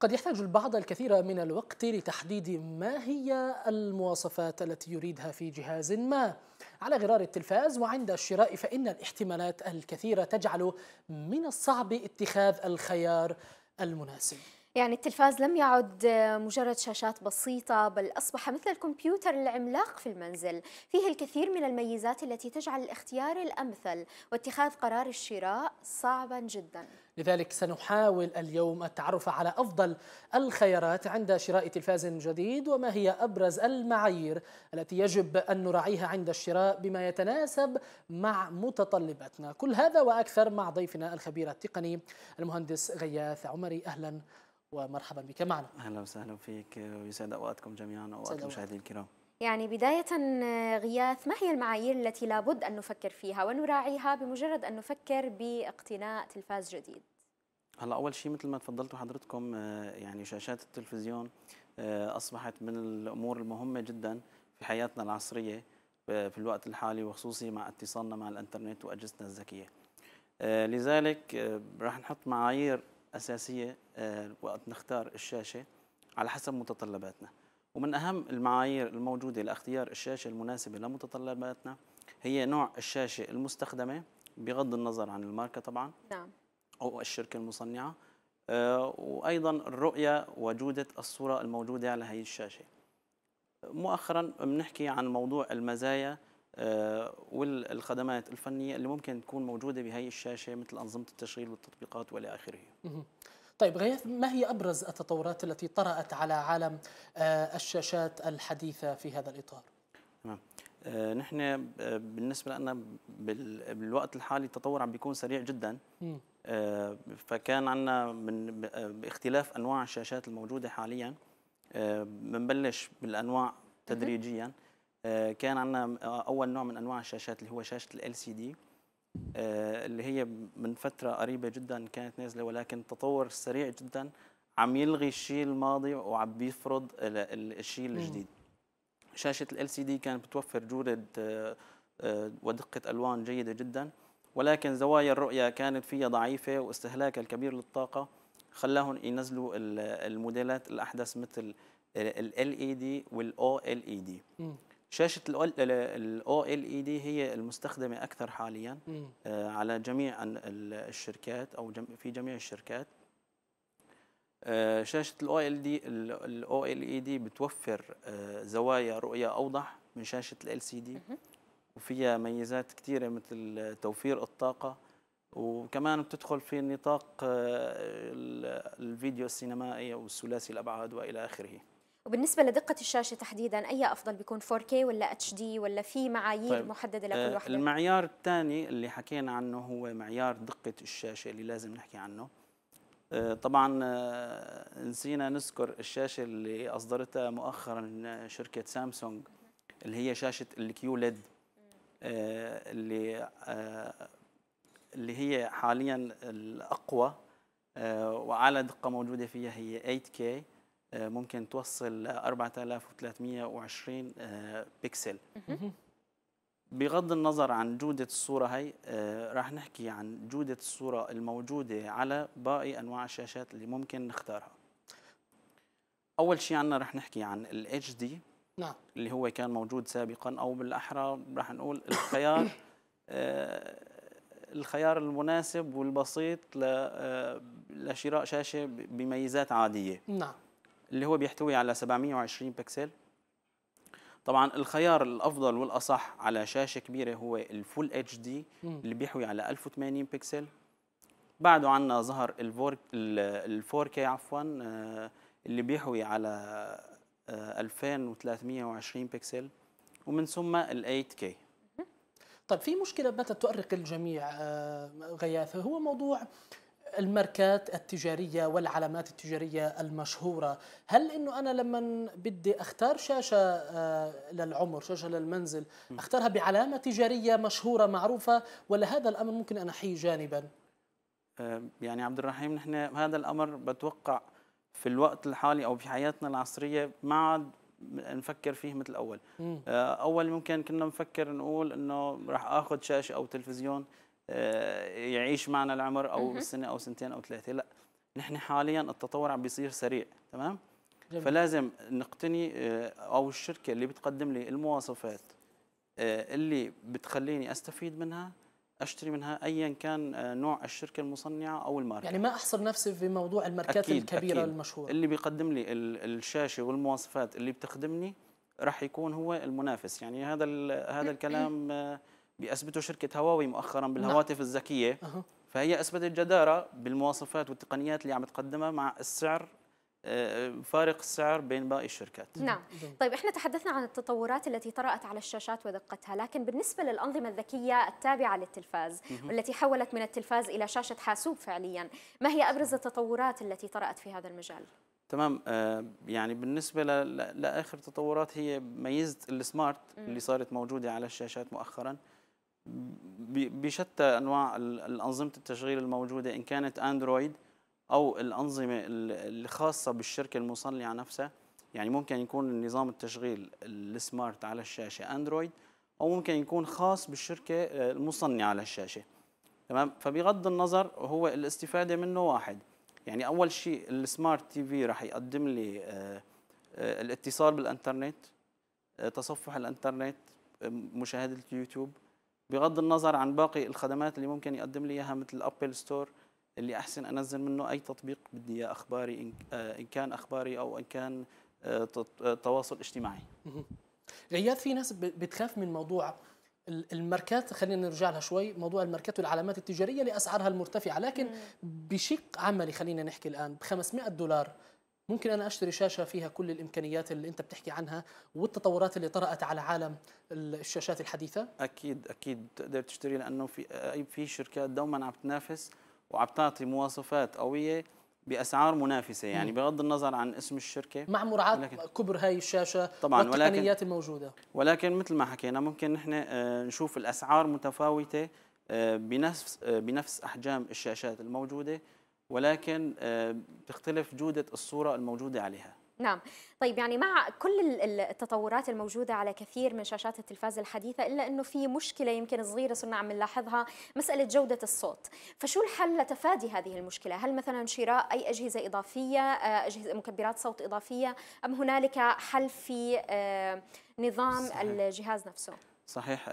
قد يحتاج البعض الكثير من الوقت لتحديد ما هي المواصفات التي يريدها في جهاز ما على غرار التلفاز وعند الشراء فإن الاحتمالات الكثيرة تجعل من الصعب اتخاذ الخيار المناسب يعني التلفاز لم يعد مجرد شاشات بسيطة بل أصبح مثل الكمبيوتر العملاق في المنزل فيه الكثير من الميزات التي تجعل الاختيار الأمثل واتخاذ قرار الشراء صعبا جداً لذلك سنحاول اليوم التعرف على أفضل الخيارات عند شراء تلفاز جديد وما هي أبرز المعايير التي يجب أن نراعيها عند الشراء بما يتناسب مع متطلباتنا كل هذا وأكثر مع ضيفنا الخبير التقني المهندس غياث عمري أهلا ومرحبا بك معنا اهلا وسهلا فيك ويسعد اوقاتكم جميعا واوقات المشاهدين الكرام يعني بداية غياث ما هي المعايير التي لابد أن نفكر فيها ونراعيها بمجرد أن نفكر باقتناء تلفاز جديد هلا أول شيء مثل ما تفضلتوا حضرتكم آه، يعني شاشات التلفزيون آه، أصبحت من الأمور المهمة جدا في حياتنا العصرية آه، في الوقت الحالي وخصوصي مع اتصالنا مع الانترنت وأجهزتنا الذكية لذلك راح نحط معايير أساسية وقت نختار الشاشة على حسب متطلباتنا ومن أهم المعايير الموجودة لاختيار الشاشة المناسبة لمتطلباتنا هي نوع الشاشة المستخدمة بغض النظر عن الماركة طبعا نعم أو الشركة المصنعة آه، وأيضا الرؤية وجودة الصورة الموجودة على هي الشاشة مؤخرا بنحكي عن موضوع المزايا آه، والخدمات الفنية اللي ممكن تكون موجودة بهي الشاشة مثل أنظمة التشغيل والتطبيقات وإلى آخره طيب غياث ما هي أبرز التطورات التي طرأت على عالم آه، الشاشات الحديثة في هذا الإطار؟ تمام آه، نحن آه، بالنسبة لنا بالوقت الحالي التطور عم بيكون سريع جدا فكان عندنا من باختلاف أنواع الشاشات الموجودة حاليا بنبلش بالأنواع تدريجيا كان عندنا أول نوع من أنواع الشاشات اللي هو شاشة ال LCD آه، اللي هي من فترة قريبة جدا كانت نازلة ولكن تطور سريع جدا عم يلغي الشيء الماضي وعم بيفرض الشيء الجديد شاشة ال دي كانت بتوفر جودة آه، آه، ودقة ألوان جيدة جدا ولكن زوايا الرؤية كانت فيها ضعيفة واستهلاكها الكبير للطاقة خلاهم ينزلوا الموديلات الأحدث مثل ال LED وال OLED شاشة ال OLED هي المستخدمة أكثر حاليا آه، على جميع الشركات أو في جميع الشركات آه، شاشة ال OLED ال OLED بتوفر آه، زوايا رؤية أوضح من شاشة الـ LCD وفيها ميزات كثيرة مثل توفير الطاقة وكمان بتدخل في نطاق الفيديو السينمائي والثلاثي الأبعاد وإلى آخره وبالنسبه لدقه الشاشه تحديدا اي افضل بيكون 4K ولا HD ولا في معايير طيب محدده لكل آه، وحده المعيار الثاني اللي حكينا عنه هو معيار دقه الشاشه اللي لازم نحكي عنه آه، طبعا آه، نسينا نذكر الشاشه اللي اصدرتها مؤخرا شركه سامسونج اللي هي شاشه الكيو ليد اللي اللي هي حاليا الاقوى وأعلى دقه موجوده فيها هي 8K آه، ممكن توصل ل 4320 آه، بكسل بغض النظر عن جودة الصورة هي آه، راح نحكي عن جودة الصورة الموجودة على باقي أنواع الشاشات اللي ممكن نختارها أول شيء عنا راح نحكي عن ال HD نعم اللي هو كان موجود سابقا أو بالأحرى راح نقول الخيار الخيار المناسب والبسيط لشراء شاشة بميزات عادية نعم اللي هو بيحتوي على 720 بكسل طبعا الخيار الافضل والاصح على شاشه كبيره هو الفول اتش دي اللي بيحوي على 1080 بكسل بعده عندنا ظهر ال 4 كي عفوا آه، اللي بيحوي على 2320 آه، بكسل ومن ثم ال 8 k طيب في مشكله باتت تؤرق الجميع آه، غياثه هو موضوع الماركات التجارية والعلامات التجارية المشهورة هل أنه أنا لما بدي أختار شاشة آه، للعمر شاشة للمنزل أختارها بعلامة تجارية مشهورة معروفة ولا هذا الأمر ممكن أنا أحيي جانبا آه، يعني عبد الرحيم نحن هذا الأمر بتوقع في الوقت الحالي أو في حياتنا العصرية ما عاد نفكر فيه مثل اول آه، اول ممكن كنا نفكر نقول انه راح اخذ شاشه او تلفزيون آه، يعيش معنا العمر او مه. سنه او سنتين او ثلاثه لا نحن حاليا التطور عم بيصير سريع تمام جميل. فلازم نقتني آه، او الشركه اللي بتقدم لي المواصفات آه، اللي بتخليني استفيد منها اشتري منها ايا كان نوع الشركه المصنعه او الماركه يعني ما احصر نفسي في موضوع الماركات أكيد الكبيره أكيد. المشهوره اللي بيقدم لي الشاشه والمواصفات اللي بتخدمني راح يكون هو المنافس يعني هذا هذا الكلام بيثبتوا شركه هواوي مؤخرا نعم. بالهواتف نعم. الذكيه فهي اثبتت جداره بالمواصفات والتقنيات اللي عم تقدمها مع السعر آه، فارق السعر بين باقي الشركات نعم, نعم. طيب احنا تحدثنا عن التطورات التي طرأت على الشاشات ودقتها لكن بالنسبة للأنظمة الذكية التابعة للتلفاز والتي حولت من التلفاز إلى شاشة حاسوب فعليا ما هي أبرز التطورات التي طرأت في هذا المجال؟ تمام آه، يعني بالنسبة لآخر تطورات هي ميزة السمارت اللي صارت موجودة على الشاشات مؤخراً بشتى انواع الانظمه التشغيل الموجوده ان كانت اندرويد او الانظمه الخاصه بالشركه المصنعه نفسها يعني ممكن يكون نظام التشغيل السمارت على الشاشه اندرويد او ممكن يكون خاص بالشركه المصنعه على الشاشه تمام فبغض النظر هو الاستفاده منه واحد يعني اول شيء السمارت تي في راح يقدم لي آه، آه، الاتصال بالانترنت آه، تصفح الانترنت مشاهده اليوتيوب بغض النظر عن باقي الخدمات اللي ممكن يقدم لي اياها مثل ابل ستور اللي احسن انزل منه اي تطبيق بدي اياه اخباري ان آه، كان اخباري او ان كان آه، آه، تواصل اجتماعي غياث في ناس بتخاف من موضوع الماركات خلينا نرجع لها شوي موضوع الماركات والعلامات التجاريه لاسعارها المرتفعه لكن بشق عملي خلينا نحكي الان ب 500 دولار ممكن انا اشتري شاشه فيها كل الامكانيات اللي انت بتحكي عنها والتطورات اللي طرات على عالم الشاشات الحديثه اكيد اكيد تقدر تشتري لانه في في شركات دوما عم تنافس وعم تعطي مواصفات قويه باسعار منافسه يعني بغض النظر عن اسم الشركه مع مراعاه كبر هاي الشاشه طبعا والتقنيات ولكن الموجوده ولكن مثل ما حكينا ممكن نحن آه، نشوف الاسعار متفاوته آه، بنفس آه، بنفس احجام الشاشات الموجوده ولكن آه، تختلف جودة الصورة الموجودة عليها نعم طيب يعني مع كل التطورات الموجودة على كثير من شاشات التلفاز الحديثة إلا أنه في مشكلة يمكن صغيرة صرنا عم نلاحظها مسألة جودة الصوت فشو الحل لتفادي هذه المشكلة هل مثلا شراء أي أجهزة إضافية آه، أجهزة مكبرات صوت إضافية أم هنالك حل في آه، نظام صحيح. الجهاز نفسه صحيح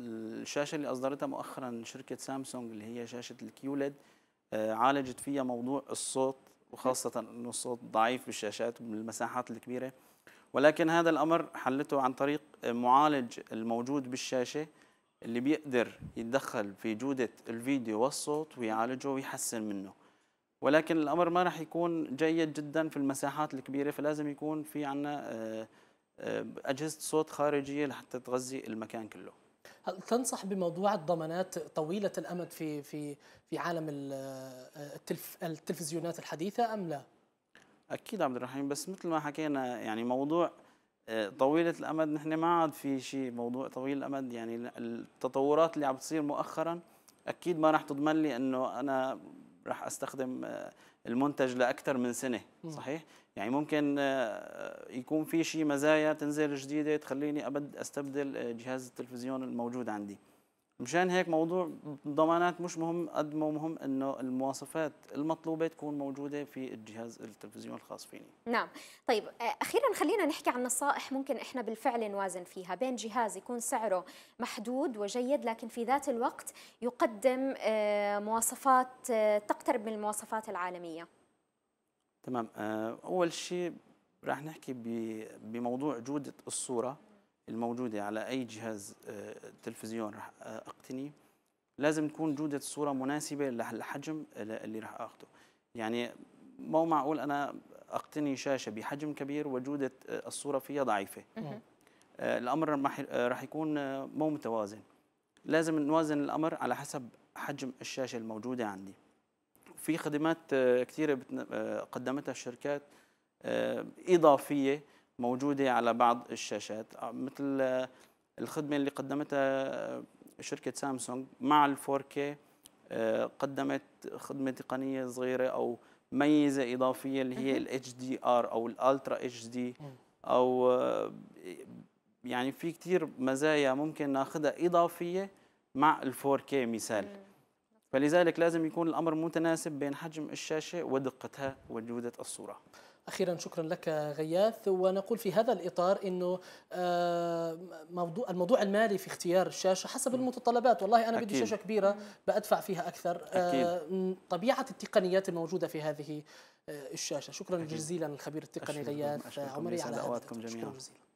الشاشة اللي أصدرتها مؤخرا شركة سامسونج اللي هي شاشة الكيولد آه، عالجت فيها موضوع الصوت وخاصة أنه الصوت ضعيف بالشاشات والمساحات الكبيرة ولكن هذا الأمر حلته عن طريق معالج الموجود بالشاشة اللي بيقدر يتدخل في جودة الفيديو والصوت ويعالجه ويحسن منه ولكن الأمر ما راح يكون جيد جدا في المساحات الكبيرة فلازم يكون في عنا آه، آه، أجهزة صوت خارجية لحتى تغذي المكان كله هل تنصح بموضوع الضمانات طويلة الأمد في في في عالم التلفزيونات الحديثة أم لا؟ أكيد عبد الرحيم بس مثل ما حكينا يعني موضوع آه، طويلة الأمد نحن ما عاد في شيء موضوع طويل الأمد يعني التطورات اللي عم بتصير مؤخرا أكيد ما راح تضمن لي إنه أنا راح أستخدم آه، المنتج لاكثر من سنه صحيح يعني ممكن آه، يكون في شيء مزايا تنزل جديده تخليني ابد استبدل آه، جهاز التلفزيون الموجود عندي مشان هيك موضوع الضمانات مش مهم قد ما مهم انه المواصفات المطلوبه تكون موجوده في الجهاز التلفزيون الخاص فيني. نعم، طيب آه، اخيرا خلينا نحكي عن نصائح ممكن احنا بالفعل نوازن فيها بين جهاز يكون سعره محدود وجيد لكن في ذات الوقت يقدم آه، مواصفات آه، تقترب من المواصفات العالميه. تمام، اول شيء راح نحكي بموضوع جوده الصوره الموجودة على أي جهاز آه، تلفزيون رح آه، أقتنيه لازم تكون جودة الصورة مناسبة للحجم اللي رح أخده يعني مو معقول أنا أقتني شاشة بحجم كبير وجودة آه، الصورة فيها ضعيفة الأمر رح يكون مو متوازن لازم نوازن الأمر على حسب حجم الشاشة الموجودة عندي في خدمات كثيرة قدمتها الشركات إضافية موجودة على بعض الشاشات آه، مثل آه، الخدمة اللي قدمتها آه، شركة سامسونج مع ال4K قدمت خدمة تقنية صغيرة أو ميزة إضافية اللي هي ال HDR أو الألترا HD أو يعني في كتير مزايا ممكن ناخذها إضافية مع ال4K مثال فلذلك لازم يكون الأمر متناسب بين حجم الشاشة ودقتها وجودة الصورة أخيرا شكرا لك غياث ونقول في هذا الإطار أنه آه، موضوع الموضوع المالي في اختيار الشاشة حسب المتطلبات والله أنا بدي شاشة كبيرة بأدفع فيها أكثر آه، أكيد. طبيعة التقنيات الموجودة في هذه آه، الشاشة شكرا أكيد. جزيلا للخبير التقني غياث عمري على هذا شكرا جزيلا